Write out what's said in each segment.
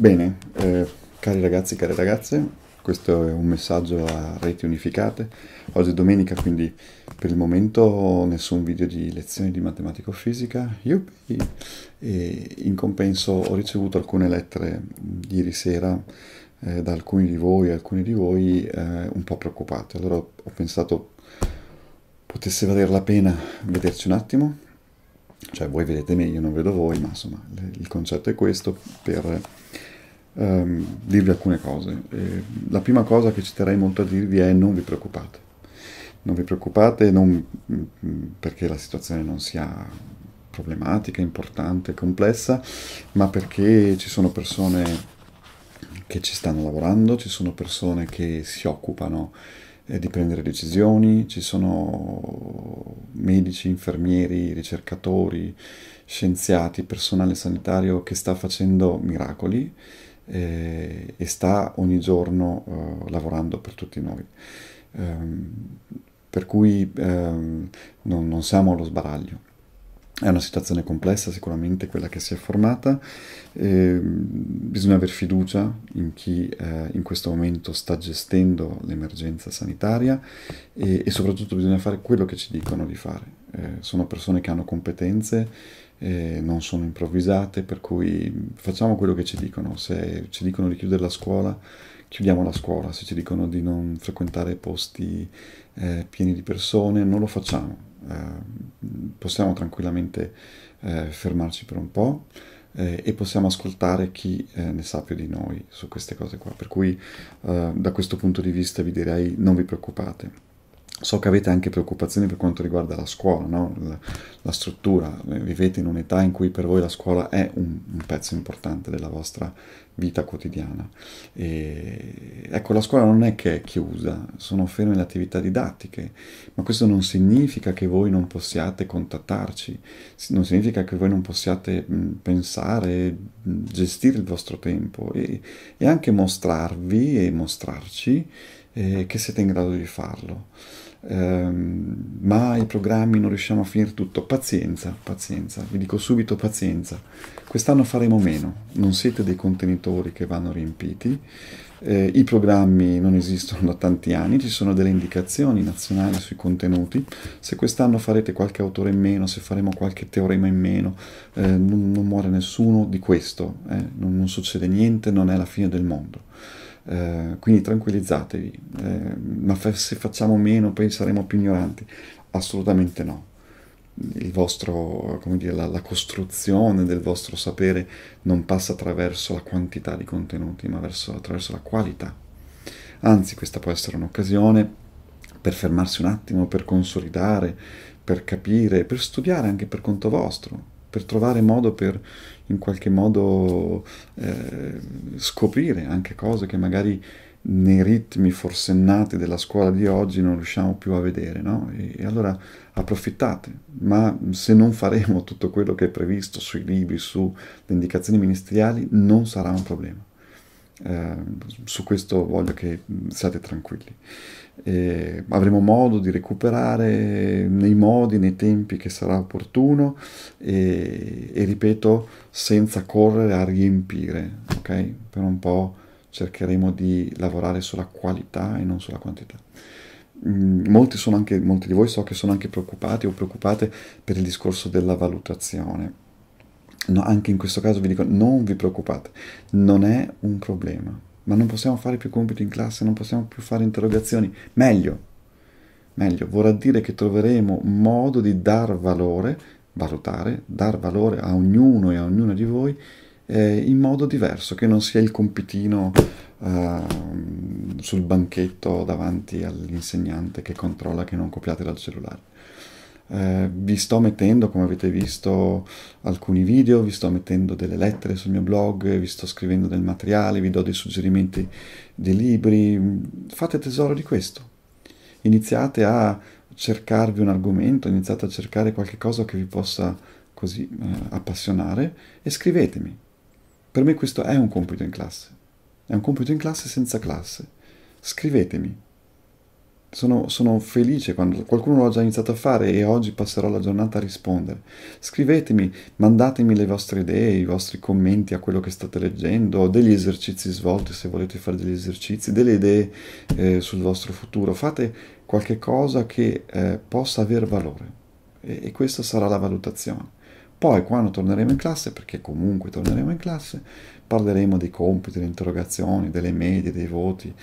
Bene, eh, cari ragazzi, care ragazze, questo è un messaggio a reti unificate. Oggi è domenica, quindi per il momento nessun video di lezione di matematica o fisica. Yuppie. E eh, in compenso ho ricevuto alcune lettere ieri sera eh, da alcuni di voi, alcuni di voi eh, un po' preoccupati. Allora ho pensato potesse valer la pena vederci un attimo. Cioè voi vedete me, io non vedo voi, ma insomma il concetto è questo per ehm, dirvi alcune cose. Eh, la prima cosa che ci terrei molto a dirvi è non vi preoccupate. Non vi preoccupate non mm, mm, perché la situazione non sia problematica, importante, complessa, ma perché ci sono persone che ci stanno lavorando, ci sono persone che si occupano eh, di prendere decisioni, ci sono medici, infermieri, ricercatori, scienziati, personale sanitario che sta facendo miracoli e, eh, e sta ogni giorno uh, lavorando per tutti noi. Um, per cui um, non, non siamo allo sbaraglio. È una situazione complessa sicuramente quella che si è formata, eh, bisogna avere fiducia in chi eh, in questo momento sta gestendo l'emergenza sanitaria e, e, soprattutto bisogna fare quello che ci dicono di fare. Eh, sono persone che hanno competenze eh, non sono improvvisate, per cui facciamo quello che ci dicono. Se ci dicono di chiudere la scuola, chiudiamo la scuola, se ci dicono di non frequentare posti eh, pieni di persone, non lo facciamo. Eh, possiamo tranquillamente eh, fermarci per un po'. Eh, e possiamo ascoltare chi eh, ne sa più di noi su queste cose qua. Per cui eh, da questo punto di vista vi direi non vi preoccupate. So che avete anche preoccupazioni per quanto riguarda la scuola, no? la, la, struttura, vivete in un'età in cui per voi la scuola è un, un pezzo importante della vostra vita quotidiana. E, ecco, la scuola non è che è chiusa, sono ferme le attività didattiche, ma questo non significa che voi non possiate contattarci, non significa che voi non possiate pensare, gestire il vostro tempo e, e anche mostrarvi e mostrarci eh, che siete in grado di farlo ehm, ma i programmi non riusciamo a finire tutto. Pazienza, pazienza, vi dico subito pazienza. Quest'anno faremo meno, non siete dei contenitori che vanno riempiti, eh, i programmi non esistono da tanti anni, ci sono delle indicazioni nazionali sui contenuti, se quest'anno farete qualche autore in meno, se faremo qualche teorema in meno, eh, non, non, muore nessuno di questo, eh, non, non succede niente, non è la fine del mondo. Eh, quindi tranquillizzatevi, eh, ma se facciamo meno poi saremo più ignoranti. Assolutamente no. Vostro, dire, la, la, costruzione del vostro sapere non passa attraverso la quantità di contenuti, ma verso, attraverso la qualità. Anzi, questa può essere un'occasione per fermarsi un attimo, per consolidare, per capire, per studiare anche per conto vostro, per trovare modo per in qualche modo eh, scoprire anche cose che magari nei ritmi forsennati della scuola di oggi non riusciamo più a vedere, no? E, e, allora approfittate, ma se non faremo tutto quello che è previsto sui libri, sulle indicazioni ministeriali, non sarà un problema. Ehm, su questo voglio che mm, siate tranquilli. E avremo modo di recuperare nei modi, nei tempi che sarà opportuno e, e ripeto, senza correre a riempire, ok? Per un po' cercheremo di lavorare sulla qualità e non sulla quantità. Mm, molti, anche, molti, di voi so che sono anche preoccupati o preoccupate per il discorso della valutazione. No, anche in questo caso vi dico, non vi preoccupate, non è un problema, ma non possiamo fare più compiti in classe, non possiamo più fare interrogazioni, meglio, meglio, vorrà dire che troveremo modo di dar valore, valutare, dar valore a ognuno e a ognuna di voi eh, in modo diverso, che non sia il compitino eh, sul banchetto davanti all'insegnante che controlla che non copiate dal cellulare. Eh, vi sto mettendo, come avete visto, alcuni video, vi sto mettendo delle lettere sul mio blog, vi sto scrivendo del materiale, vi do dei suggerimenti dei libri. Fate tesoro di questo. Iniziate a cercarvi un argomento, iniziate a cercare qualche cosa che vi possa così eh, appassionare e scrivetemi. Per me questo è un compito in classe. È un compito in classe senza classe. Scrivetemi. Sono, sono, felice quando qualcuno l'ha già iniziato a fare e oggi passerò la giornata a rispondere. Scrivetemi, mandatemi le vostre idee, i vostri commenti a quello che state leggendo, degli esercizi svolti se volete fare degli esercizi, delle idee eh, sul vostro futuro. Fate qualche cosa che eh, possa aver valore e, e questa sarà la valutazione. Poi quando torneremo in classe, perché comunque torneremo in classe, parleremo dei compiti, delle interrogazioni, delle medie, dei voti,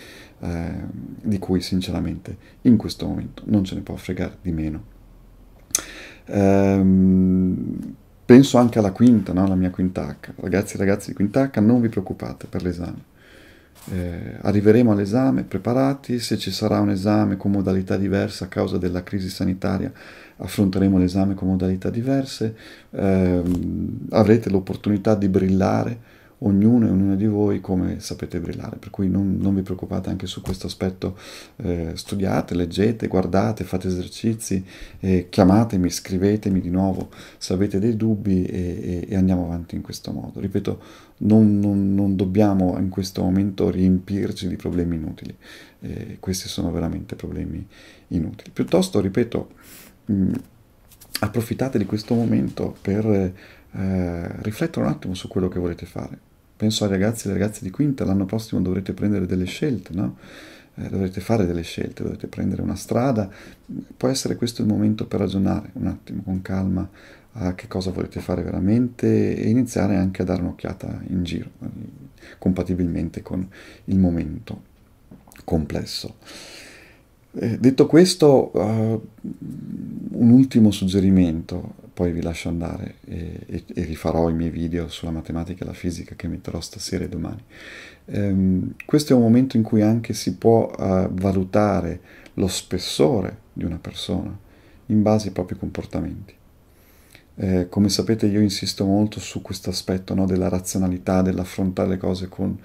eh, di cui sinceramente in questo momento non ce ne può fregare di meno. Ehm, penso anche alla quinta, no? la mia quinta H. Ragazzi e ragazzi di quinta H, non vi preoccupate per l'esame eh, arriveremo all'esame preparati, se ci sarà un esame con modalità diverse a causa della crisi sanitaria affronteremo l'esame con modalità diverse, eh, avrete l'opportunità di brillare ognuno e ognuna di voi come sapete brillare, per cui non, non vi preoccupate anche su questo aspetto, eh, studiate, leggete, guardate, fate esercizi, eh, chiamatemi, scrivetemi di nuovo se avete dei dubbi e, e, e andiamo avanti in questo modo. Ripeto, non, non, non, dobbiamo in questo momento riempirci di problemi inutili, eh, questi sono veramente problemi inutili. Piuttosto, ripeto, mh, mm, approfittate di questo momento per... Eh, riflettere un attimo su quello che volete fare penso ai ragazzi e alle ragazze di quinta, l'anno prossimo dovrete prendere delle scelte, no? Eh, dovrete fare delle scelte, dovrete prendere una strada, può essere questo il momento per ragionare un attimo con calma a che cosa volete fare veramente e iniziare anche a dare un'occhiata in giro, compatibilmente con il momento complesso. Eh, detto questo, uh, un ultimo suggerimento poi vi lascio andare e, e, e, rifarò i miei video sulla matematica e la fisica che metterò stasera e domani. Ehm, questo è un momento in cui anche si può uh, valutare lo spessore di una persona in base ai propri comportamenti. Eh, come sapete io insisto molto su questo aspetto no, della razionalità, dell'affrontare le cose con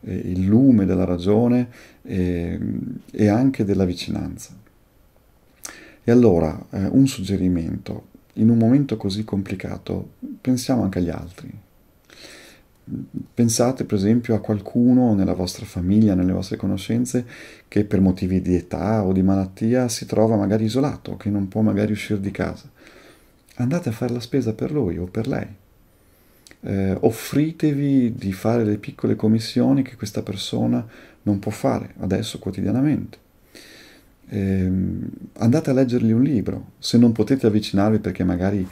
eh, il lume della ragione eh, e anche della vicinanza. E allora eh, un suggerimento, in un momento così complicato pensiamo anche agli altri. Pensate per esempio a qualcuno nella vostra famiglia, nelle vostre conoscenze, che per motivi di età o di malattia si trova magari isolato, che non può magari uscire di casa. Andate a fare la spesa per lui o per lei. Eh, offritevi di fare le piccole commissioni che questa persona non può fare adesso quotidianamente eh, andate a leggergli un libro, se non potete avvicinarvi perché magari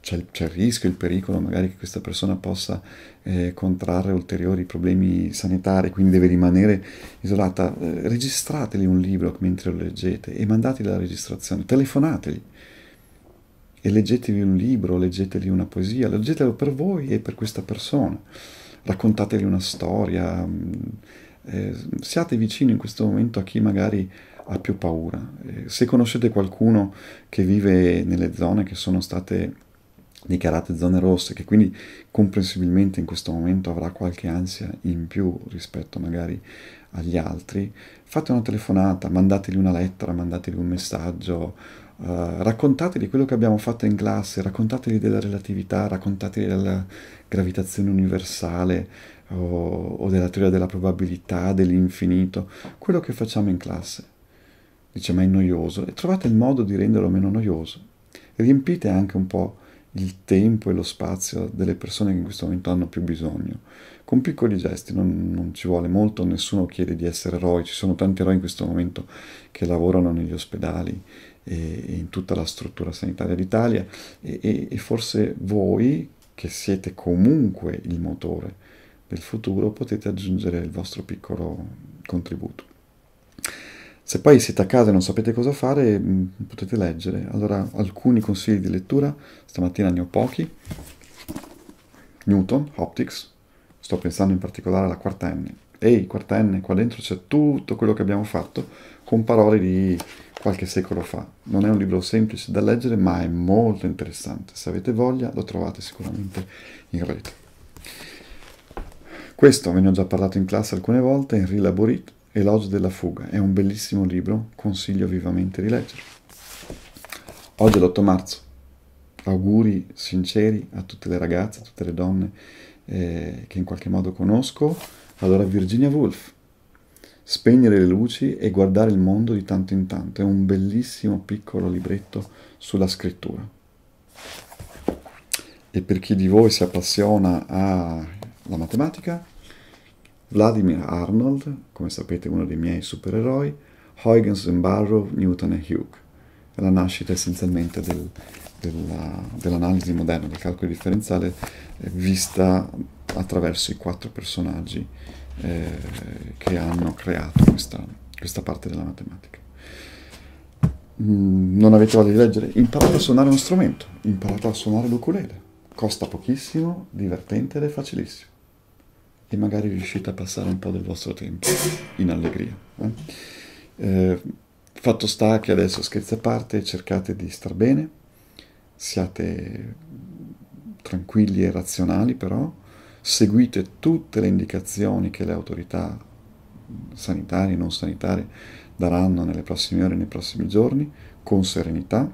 c'è, il rischio, il pericolo magari che questa persona possa eh, contrarre ulteriori problemi sanitari, quindi deve rimanere isolata, eh, registrateli un libro mentre lo leggete e mandateli la registrazione, telefonateli e leggetevi un libro, leggetevi una poesia, leggetelo per voi e per questa persona, raccontateli una storia, mm, eh, siate vicini in questo momento a chi magari ha più paura. Se conoscete qualcuno che vive nelle zone che sono state dichiarate zone rosse, che quindi comprensibilmente in questo momento avrà qualche ansia in più rispetto magari agli altri, fate una telefonata, mandateli una lettera, mandateli un messaggio, Uh, raccontateli quello che abbiamo fatto in classe, raccontateli della relatività, raccontateli della gravitazione universale o, o della teoria della probabilità, dell'infinito, quello che facciamo in classe dice ma è noioso, e trovate il modo di renderlo meno noioso. Riempite anche un po' il tempo e lo spazio delle persone che in questo momento hanno più bisogno. Con piccoli gesti, non, non, ci vuole molto, nessuno chiede di essere eroi, ci sono tanti eroi in questo momento che lavorano negli ospedali e, e in tutta la struttura sanitaria d'Italia e, e, e forse voi, che siete comunque il motore del futuro, potete aggiungere il vostro piccolo contributo. Se poi siete a casa e non sapete cosa fare, mm, potete leggere. Allora, alcuni consigli di lettura, stamattina ne ho pochi. Newton, Optics, sto pensando in particolare alla quarta N. Ehi, quarta N, qua dentro c'è tutto quello che abbiamo fatto con parole di qualche secolo fa. Non è un libro semplice da leggere, ma è molto interessante. Se avete voglia, lo trovate sicuramente in rete. Questo ve ne ho già parlato in classe alcune volte, Rilaborit. Elogio della fuga, è un bellissimo libro, consiglio vivamente di leggerlo. Oggi è l'8 marzo, auguri sinceri a tutte le ragazze, a tutte le donne eh, che in qualche modo conosco. Allora Virginia Woolf, spegnere le luci e guardare il mondo di tanto in tanto, è un bellissimo piccolo libretto sulla scrittura. E per chi di voi si appassiona alla matematica, Vladimir Arnold, come sapete uno dei miei supereroi, Huygens and Barrow, Newton e Hugh. È la nascita essenzialmente del, della, dell'analisi moderna, del calcolo differenziale, eh, vista attraverso i quattro personaggi eh, che hanno creato questa, questa parte della matematica. Mm, non avete voglia di leggere? Imparate a suonare uno strumento, imparate a suonare l'ukulele. Costa pochissimo, divertente ed è facilissimo e magari riuscite a passare un po' del vostro tempo in allegria. Eh? Eh, fatto sta che adesso scherzi a parte, cercate di star bene, siate tranquilli e razionali però, seguite tutte le indicazioni che le autorità sanitarie e non sanitarie daranno nelle prossime ore e nei prossimi giorni con serenità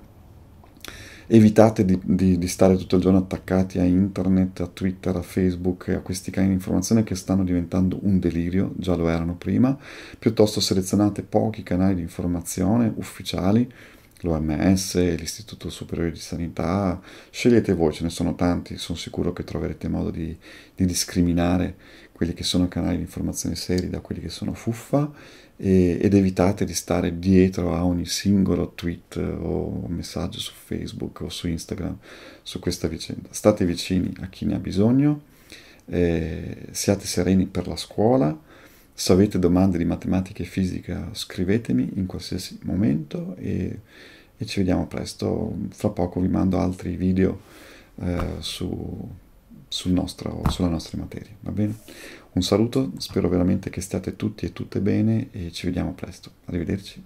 evitate di, di, di, stare tutto il giorno attaccati a internet, a Twitter, a Facebook e a questi canali di informazione che stanno diventando un delirio, già lo erano prima, piuttosto selezionate pochi canali di informazione ufficiali l'OMS, l'Istituto Superiore di Sanità, scegliete voi, ce ne sono tanti, sono sicuro che troverete modo di, di discriminare quelli che sono canali di informazione seri da quelli che sono fuffa e, ed evitate di stare dietro a ogni singolo tweet o messaggio su Facebook o su Instagram su questa vicenda. State vicini a chi ne ha bisogno, eh, siate sereni per la scuola se avete domande di matematica e fisica scrivetemi in qualsiasi momento e, e ci vediamo presto. Fra poco vi mando altri video eh, su, sul nostro, sulla nostra materia. Va bene? Un saluto, spero veramente che stiate tutti e tutte bene e ci vediamo presto. Arrivederci.